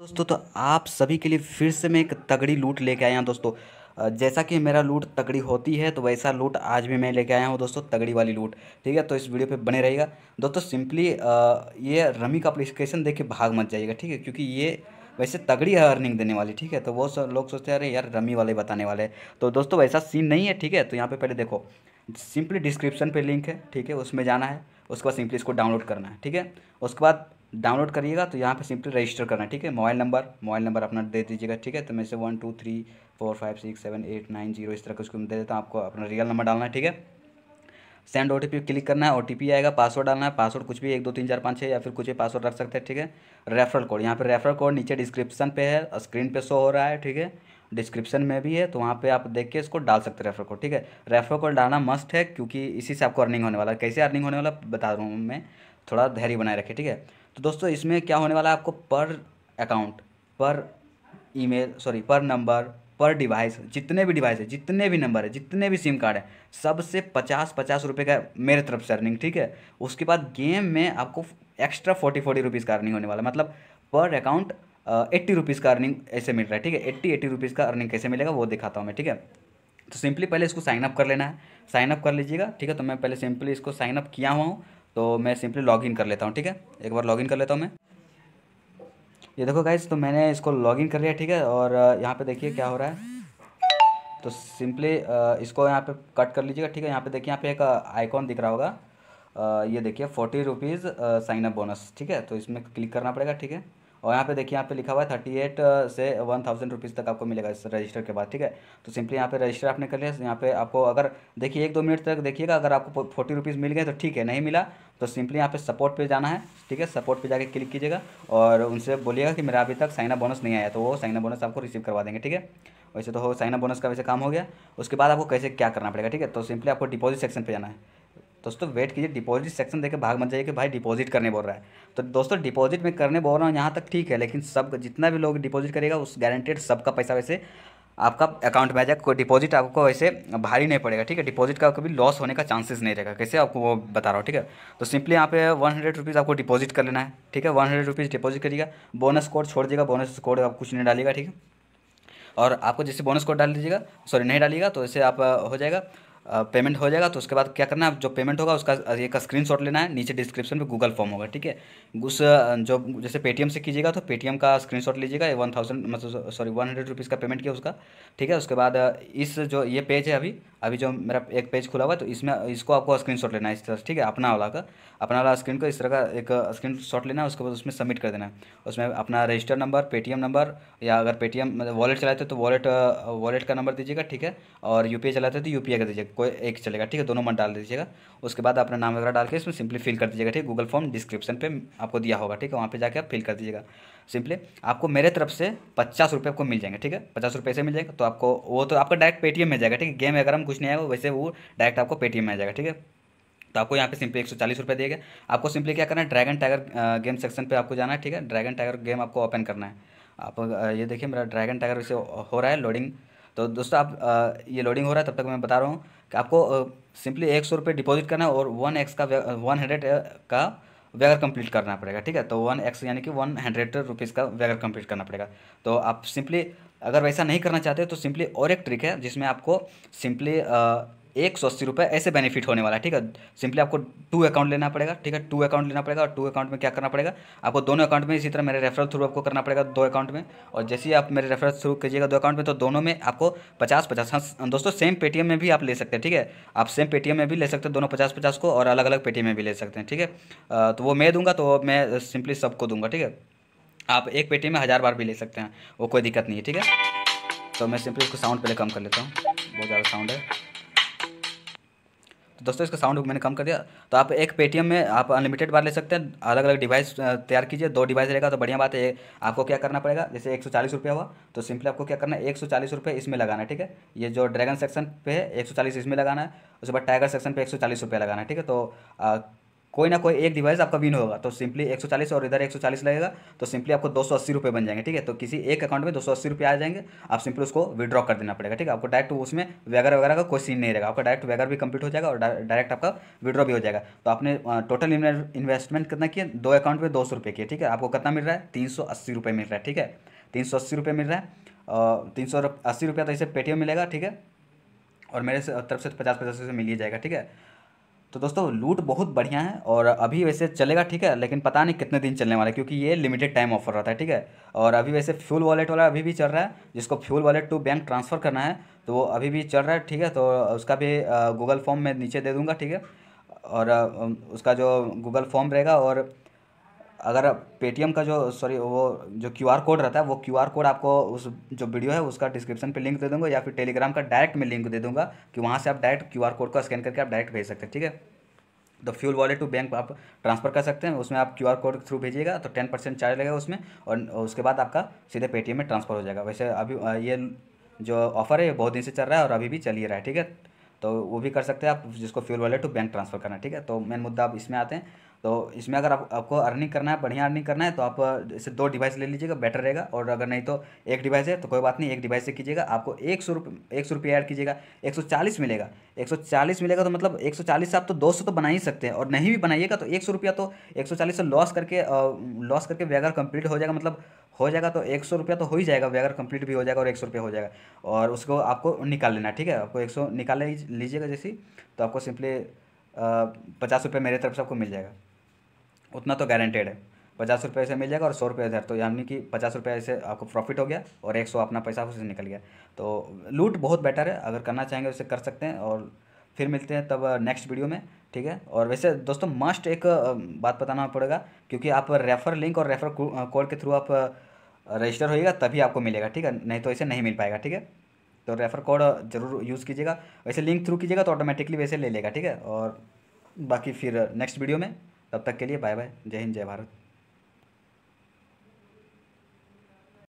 दोस्तों तो आप सभी के लिए फिर से मैं एक तगड़ी लूट लेके आया हूँ दोस्तों जैसा कि मेरा लूट तगड़ी होती है तो वैसा लूट आज भी मैं लेके आया हूँ दोस्तों तगड़ी वाली लूट ठीक है तो इस वीडियो पे बने रहिएगा दोस्तों सिंपली ये रमी का अप्लीकेशन देख के भाग मत जाइएगा ठीक है क्योंकि ये वैसे तगड़ी है अर्निंग देने वाली ठीक है तो वो लोग सोचते हैं अरे यार रमी वाले बताने वाले तो दोस्तों वैसा सीन नहीं है ठीक है तो यहाँ पर पहले देखो सिंपली डिस्क्रिप्शन पर लिंक है ठीक है उसमें जाना है उसके बाद सिंपली इसको डाउनलोड करना है ठीक है उसके बाद डाउनलोड करिएगा तो यहाँ पे सिंपली रजिस्टर करना है ठीक है मोबाइल नंबर मोबाइल नंबर अपना दे दीजिएगा ठीक है तो मैं से one two three four five six seven eight nine zero इस तरह का उसको दे देता हूँ आपको अपना रियल नंबर डालना है ठीक है सेंड ओ क्लिक करना है ओ आएगा पासवर्ड डालना है पासवर्ड कुछ भी एक दो तीन चार पाँच छः या फिर कुछ भी पासवर्ड रख सकते हैं ठीक है रेफरल कोड यहाँ पर रेफरल कोड नीचे डिस्क्रिप्शन पे है स्क्रीन पर शो हो रहा है ठीक है डिस्क्रिप्शन में भी है तो वहाँ पे आप देख के इसको डाल सकते हैं रेफर कोड ठीक है रेफर कोड डालना मस्ट है क्योंकि इसी से आपको अर्निंग होने वाला है कैसे अर्निंग होने वाला बता रहा हूँ मैं थोड़ा धैर्य बनाए रखें ठीक है तो दोस्तों इसमें क्या होने वाला है आपको पर अकाउंट पर ईमेल सॉरी पर नंबर पर डिवाइस जितने भी डिवाइस है जितने भी नंबर है जितने भी सिम कार्ड है सबसे पचास पचास रुपये का मेरे तरफ से अर्निंग ठीक है उसके बाद गेम में आपको एक्स्ट्रा फोर्टी फोर्टी रुपीज़ का अर्निंग होने वाला मतलब पर अकाउंट एट्टी रुपीज़ का अर्निंग ऐसे मिल रहा है ठीक है एट्टी एट्टी रुपीज़ का अर्निंग कैसे मिलेगा वो दिखाता हूँ मैं ठीक है तो सिंपली पहले इसको साइनअप कर लेना है साइनअप कर लीजिएगा ठीक है तो मैं पहले सिंपली इसको साइनअप किया हुआ हूँ तो मैं सिंपली लॉगिन कर लेता हूँ ठीक है एक बार लॉगिन कर लेता हूँ मैं ये देखो गाइज तो मैंने इसको लॉगिन कर लिया ठीक है और यहाँ पे देखिए क्या हो रहा है तो सिंपली इसको यहाँ पे कट कर लीजिएगा ठीक है यहाँ पे देखिए यहाँ पे एक आइकॉन दिख रहा होगा ये देखिए forty rupees sign up bonus ठीक है तो इसमें क्लिक करना पड़ेगा ठीक है और यहाँ पे देखिए यहाँ पे लिखा हुआ है थर्टी एट से वन थाउजेंड रुपीज़ तक आपको मिलेगा इस रजिस्टर के बाद ठीक है तो सिंपली यहाँ पे रजिस्टर आपने कर लिया यहाँ पे आपको अगर देखिए एक दो मिनट तक देखिएगा अगर आपको फोर्टी रुपीज़ मिल गए तो ठीक है नहीं मिला तो सिंपली यहाँ पे सपोर्ट पे जाना है ठीक है सपोर्ट पे जाके क्लिक कीजिएगा और उनसे बोलिएगा कि मेरा अभी तक साइना बोनस नहीं आया तो वो साइना बोनस आपको रिसीव करवा देंगे ठीक है वैसे तो हो साइना बोनस का वैसे काम हो गया उसके बाद आपको कैसे क्या करना पड़ेगा ठीक है तो सिंपली आपको डिपोजिट सेक्शन पर जाना है दोस्तों वेट कीजिए डिपॉजिट सेक्शन देखे भाग मत जाइए कि भाई डिपॉजिट करने बोल रहा है तो दोस्तों डिपॉजिट में करने बोल रहा हूँ यहाँ तक ठीक है लेकिन सब जितना भी लोग डिपॉजिट करेगा उस गारंटेड सबका पैसा वैसे आपका अकाउंट में आ जाएगा कोई डिपॉजिट आपको ऐसे भारी नहीं पड़ेगा ठीक है डिपॉजिट का कभी लॉस होने का चांसेस नहीं रहेगा कैसे आपको वो बता रहा हूँ ठीक है तो सिंपली यहाँ पे वन हंड्रेड रुपीज़ आपको डिपॉजिट कर लेना है ठीक है वन हंड्रेड रुपीज़ डिपॉजिट करिएगा बोनस कोड छोड़ देगा बोनस कोड आप कुछ नहीं डालेगा ठीक है और आपको जैसे बोनस कोड डाल दीजिएगा सॉरी नहीं डालिएगा तो ऐसे आप हो जाएगा पेमेंट हो जाएगा तो उसके बाद क्या करना है जो पेमेंट होगा उसका एक स्क्रीन शॉट लेना है नीचे डिस्क्रिप्शन में गूगल फॉर्म होगा ठीक है उस जो जैसे पेटीएम से कीजिएगा तो पेटीएम का स्क्रीन शॉट लीजिएगा वन थाउजेंड मतलब सॉरी वन हंड्रेड रुपीज़ का पेमेंट किया उसका ठीक है उसके बाद इस जो ये पेज है अभी अभी जो मेरा एक पेज खुला हुआ है तो इसमें इसको आपको स्क्रीन शॉट लेना है इस तरह ठीक है अपना वाला का अपना वाला स्क्रीन को इस तरह का एक स्क्रीन शॉट लेना है उसके बाद उसमें सबमिट कर देना है उसमें अपना रजिस्टर नंबर पेटीएम नंबर या अगर पेटीएम मतलब वॉलेट चलाते हो तो वॉलेट वॉलेट का नंबर दीजिएगा ठीक है और आई चलाते हो तो यूपीआई का दीजिएगा कोई एक चलेगा ठीक है दोनों मत डाल दीजिएगा उसके बाद अपना नाम वगैरह डाल के इसमें सिंपली फिल कर दीजिएगा ठीक है गूगल फॉर्म डिस्क्रिप्शन पे आपको दिया होगा ठीक है वहाँ पे जाके आप फिल कर दीजिएगा सिंपली आपको मेरे तरफ से पचास रुपये आपको मिल जाएंगे ठीक है पचास रुपये से मिल जाएगा तो आपको वो तो आपका डायरेक्ट पेटीएम में जाएगा ठीक है गेम वगैरह में कुछ नहीं आएगा वैसे वो डायरेक्ट आपको पेटीएम में आ जाएगा ठीक है तो आपको यहाँ पे सिंपली एक सौ चालीस रुपये देगा आपको सिंपली क्या करना है ड्रैगन टाइगर गेम सेक्शन पे आपको जाना है ठीक है ड्रैगन टाइगर गेम आपको ओपन करना है आप ये देखिए मेरा ड्रैगन टाइगर इसे हो रहा है लोडिंग तो दोस्तों आप ये लोडिंग हो रहा है तब तक मैं बता रहा हूँ कि आपको सिंपली एक सौ रुपये डिपॉजिट करना है और वन एक्स का वन हंड्रेड का वेगर कंप्लीट करना पड़ेगा ठीक है तो वन एक्स यानी कि वन हंड्रेड रुपीज़ का वेगर कंप्लीट करना पड़ेगा तो आप सिंपली अगर वैसा नहीं करना चाहते तो सिंपली और एक ट्रिक है जिसमें आपको सिंपली एक सौ अस्सी रुपये ऐसे बेनिफिट होने वाला है ठीक है सिंपली आपको टू अकाउंट लेना पड़ेगा ठीक है टू अकाउंट लेना पड़ेगा और टू अकाउंट में क्या करना पड़ेगा आपको दोनों अकाउंट में इसी तरह मेरे रेफरल थ्रू आपको करना पड़ेगा दो अकाउंट में और जैसे ही आप मेरे रेफरल थ्रू कीजिएगा दो अकाउंट में तो दोनों में आपको पचास पचास हाँ, हाँ दोस्तों सेम पेटीएम में भी आप ले सकते हैं ठीक है आप सेम पेटीएम में भी ले सकते हैं दोनों पचास पचास को और अलग अलग पेटीएम में भी ले सकते हैं ठीक है तो वो मैं दूंगा तो मैं सिंपली सबको दूंगा ठीक है आप एक पेटीएम में हज़ार बार भी ले सकते हैं वो कोई दिक्कत नहीं है ठीक है तो मैं सिंपली उसको साउंड पहले कम कर लेता हूँ बहुत ज़्यादा साउंड है दोस्तों इसका साउंड मैंने कम कर दिया तो आप एक पेटीएम में आप अनलिमिटेड बार ले सकते हैं अलग अलग डिवाइस तैयार कीजिए दो डिवाइस रहेगा तो बढ़िया बात है आपको क्या करना पड़ेगा जैसे एक सौ चालीस हुआ तो सिंपली आपको क्या करना है एक सौ चालीस रुपये इसमें लगाना है ठीक है ये जो ड्रैगन सेक्शन पे है एक सौ चालीस इसमें लगाना है उसके बाद टाइगर सेक्शन पर एक सौ चालीस लगाना है ठीक है तो कोई ना कोई एक डिवाइस आपका विन होगा तो सिंपली 140 और इधर 140 लगेगा तो सिंपली आपको दो सौ बन जाएंगे ठीक है तो किसी एक अकाउंट में दो सौ आ जाएंगे आप सिंपली उसको विड्रॉ कर देना पड़ेगा ठीक है आपको डायरेक्ट उसमें वगैरह वगैरह का कोई सीन नहीं रहेगा आपका डायरेक्ट वगैरह भी कंप्लीट हो जाएगा और डायरेक्ट आपका विड्रॉ भी हो जाएगा तो आपने टोटल इन्वेस्टमेंट कितना किया दो अकाउंट में दो सौ किए ठीक है आपको कितना मिल रहा है तीन सौ अस्सी रुपये मिल रहा है ठीक है तीन सौ अस्सी रुपये मिल रहा है और तीन सौ अस्सी रुपया तो इसे पेटीएम मिलेगा ठीक है और मेरे तरफ से पचास पचास से मिल ही जाएगा ठीक है तो दोस्तों लूट बहुत बढ़िया है और अभी वैसे चलेगा ठीक है लेकिन पता नहीं कितने दिन चलने वाला क्योंकि ये लिमिटेड टाइम ऑफर रहता है ठीक है और अभी वैसे फ्यूल वॉलेट वाला अभी भी चल रहा है जिसको fuel wallet to bank transfer करना है तो वो अभी भी चल रहा है ठीक है तो उसका भी गूगल फॉर्म मैं नीचे दे दूँगा ठीक है और उसका जो गूगल फॉर्म रहेगा और अगर पेटीएम का जो सॉरी वो जो क्यू आर कोड रहता है वो क्यू आर कोड आपको उस जो वीडियो है उसका डिस्क्रिप्शन पे लिंक दे दूंगा या फिर टेलीग्राम का डायरेक्ट मैं लिंक दे दूंगा कि वहाँ से आप डायरेक्ट क्यू आर कोड का स्कैन करके आप डायरेक्ट भेज सकते हैं ठीक है तो फ्यूल वॉलेट टू बैंक आप ट्रांसफर कर सकते हैं उसमें आप क्यू आर कोड के थ्रू भेजिएगा तो टेन परसेंट चार्ज लगेगा उसमें और उसके बाद आपका सीधे पेटीएम में ट्रांसफर हो जाएगा वैसे अभी ये जो ऑफर है बहुत दिन से चल रहा है और अभी भी चल ही रहा है ठीक है तो वो भी कर सकते हैं आप जिसको fuel wallet to bank transfer करना ठीक है तो मेन मुद्दा आप इसमें आते हैं तो इसमें अगर आप, आपको अर्निंग करना है बढ़िया अर्निंग करना है तो आप जैसे दो डिवाइस ले लीजिएगा बेटर रहेगा और अगर नहीं तो एक डिवाइस है तो कोई बात नहीं एक डिवाइस से कीजिएगा आपको एक सौ रुपये एक सौ रुपये ऐड कीजिएगा एक सौ चालीस मिलेगा एक सौ चालीस मिलेगा तो मतलब एक सौ चालीस से आप तो दो सौ तो बना ही सकते हैं और नहीं भी बनाइएगा तो एक सौ रुपया तो एक सौ चालीस से लॉस करके लॉस करके वेगर कंप्लीट हो जाएगा मतलब हो जाएगा तो एक सौ रुपया तो हो ही जाएगा वेगर कंप्लीट भी हो जाएगा और एक सौ रुपया हो जाएगा और उसको आपको निकाल लेना ठीक है आपको एक सौ निकाल लीजिएगा जैसी तो आपको सिंपली पचास रुपये मेरे तरफ से आपको मिल जाएगा उतना तो गारंटेड है पचास रुपये से मिल जाएगा और सौ रुपये इधर तो यानी कि पचास रुपये से आपको प्रॉफिट हो गया और एक सौ अपना पैसा उससे निकल गया तो लूट बहुत बेटर है अगर करना चाहेंगे उसे कर सकते हैं और फिर मिलते हैं तब नेक्स्ट वीडियो में ठीक है और वैसे दोस्तों मस्ट एक बात बताना पड़ेगा क्योंकि आप रेफर लिंक और रेफर कोड के थ्रू आप रजिस्टर होइएगा तभी आपको मिलेगा ठीक है नहीं तो ऐसे नहीं मिल पाएगा ठीक है तो रेफर कोड जरूर यूज़ कीजिएगा वैसे लिंक थ्रू कीजिएगा तो ऑटोमेटिकली वैसे ले लेगा ठीक है और बाकी फिर नेक्स्ट वीडियो में तब तक के लिए बाय बाय जय हिंद जय भारत